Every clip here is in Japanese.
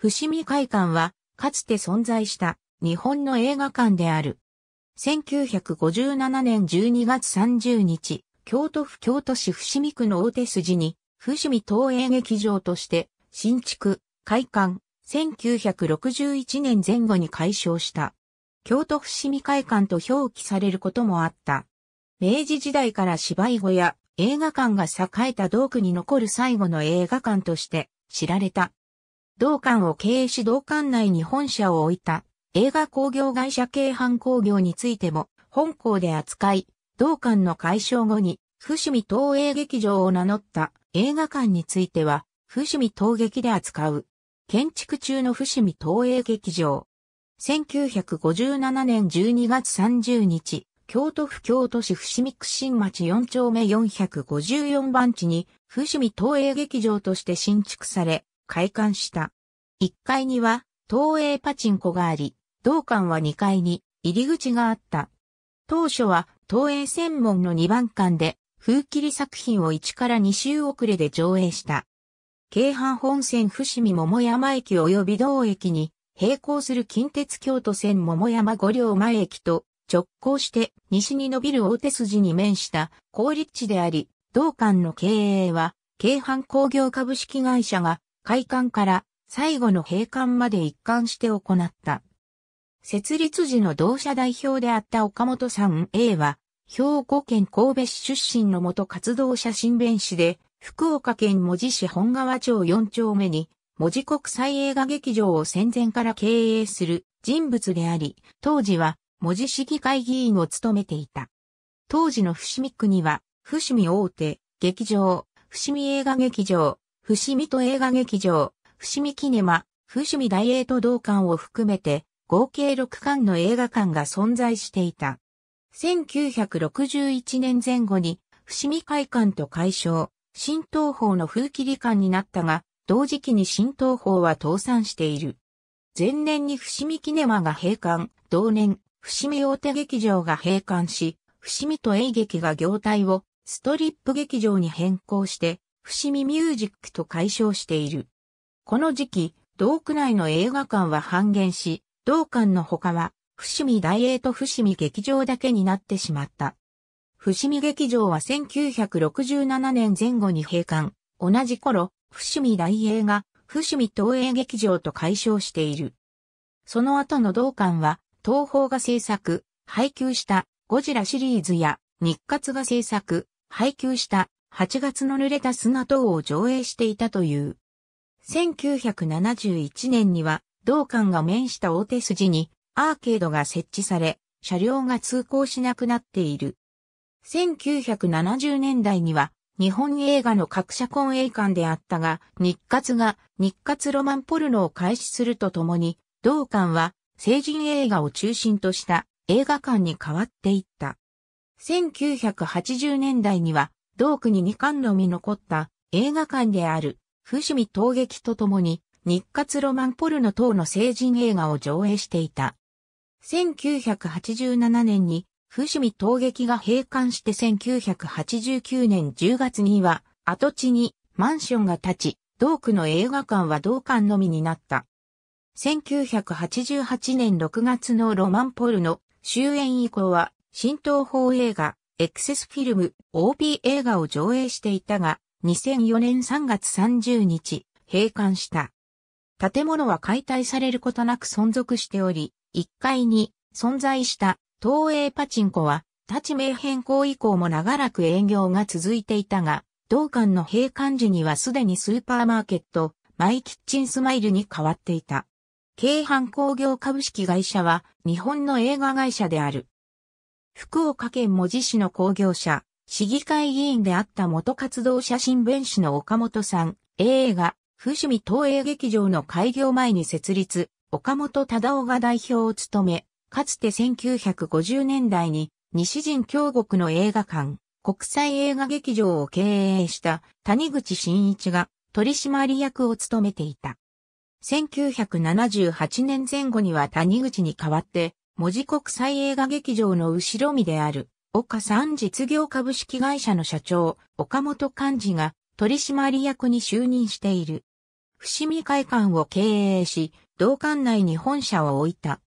伏見会館は、かつて存在した日本の映画館である。1957年12月30日、京都府京都市伏見区の大手筋に、伏見東映劇場として、新築、開館、1961年前後に解消した。京都伏見会館と表記されることもあった。明治時代から芝居小や映画館が栄えた道区に残る最後の映画館として知られた。同館を経営し同館内に本社を置いた映画工業会社京阪工業についても本校で扱い、同館の解消後に伏見東映劇場を名乗った映画館については伏見東劇で扱う建築中の伏見東映劇場。1957年12月30日、京都府京都市伏見区新町4丁目454番地に、伏見東映劇場として新築され、開館した。1階には東映パチンコがあり、同館は2階に入り口があった。当初は東映専門の2番館で風切り作品を1から2週遅れで上映した。京阪本線伏見桃山駅及び同駅に並行する近鉄京都線桃山五両前駅と直行して西に伸びる大手筋に面した高立地であり、同館の経営は京阪工業株式会社が開館から最後の閉館まで一貫して行った。設立時の同社代表であった岡本さん A は、兵庫県神戸市出身の元活動者新弁士で、福岡県門司市本川町4丁目に、文字国際映画劇場を戦前から経営する人物であり、当時は文字市議会議員を務めていた。当時の伏見区には、伏見大手、劇場、伏見映画劇場、伏見と映画劇場、伏見キネマ、伏見大英都道館を含めて、合計6館の映画館が存在していた。1961年前後に、伏見会館と解消、新東方の風切り館になったが、同時期に新東方は倒産している。前年に伏見キネマが閉館、同年、伏見大手劇場が閉館し、伏見と映劇が業態をストリップ劇場に変更して、伏見ミュージックと解消している。この時期、道区内の映画館は半減し、道館の他は、伏見大英と伏見劇場だけになってしまった。伏見劇場は1967年前後に閉館。同じ頃、伏見大映が伏見東映劇場と解消している。その後の同館は、東宝が制作、配給したゴジラシリーズや日活が制作、配給した8月の濡れた砂等を上映していたという。1971年には、同館が面した大手筋にアーケードが設置され、車両が通行しなくなっている。1970年代には、日本映画の各社婚映館であったが、日活が日活ロマンポルノを開始するとともに、同館は成人映画を中心とした映画館に変わっていった。1980年代には同区に2巻のみ残った映画館である、伏見陶劇とともに、日活ロマンポルノ等の成人映画を上映していた。1987年に、伏見陶劇が閉館して1989年10月には、跡地にマンションが建ち、同区の映画館は同館のみになった。1988年6月のロマンポルノ終演以降は、新東宝映画、エクセスフィルム OP 映画を上映していたが、2004年3月30日、閉館した。建物は解体されることなく存続しており、1階に存在した東映パチンコは、立ち名変更以降も長らく営業が続いていたが、同館の閉館時にはすでにスーパーマーケット、マイキッチンスマイルに変わっていた。京阪工業株式会社は日本の映画会社である。福岡県文字市の工業者、市議会議員であった元活動写真弁士の岡本さん、映画、伏見東映劇場の開業前に設立、岡本忠夫が代表を務め、かつて1950年代に西陣京国の映画館、国際映画劇場を経営した谷口真一が取締役を務めていた。1978年前後には谷口に代わって文字国際映画劇場の後ろ身である、岡三実業株式会社の社長、岡本幹事が取締役に就任している。伏見会館を経営し、同館内に本社を置いた。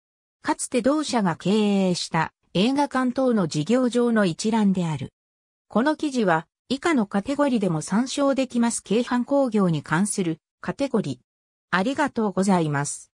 かつて同社が経営した映画館等の事業上の一覧である。この記事は以下のカテゴリでも参照できます。京阪工業に関するカテゴリ。ありがとうございます。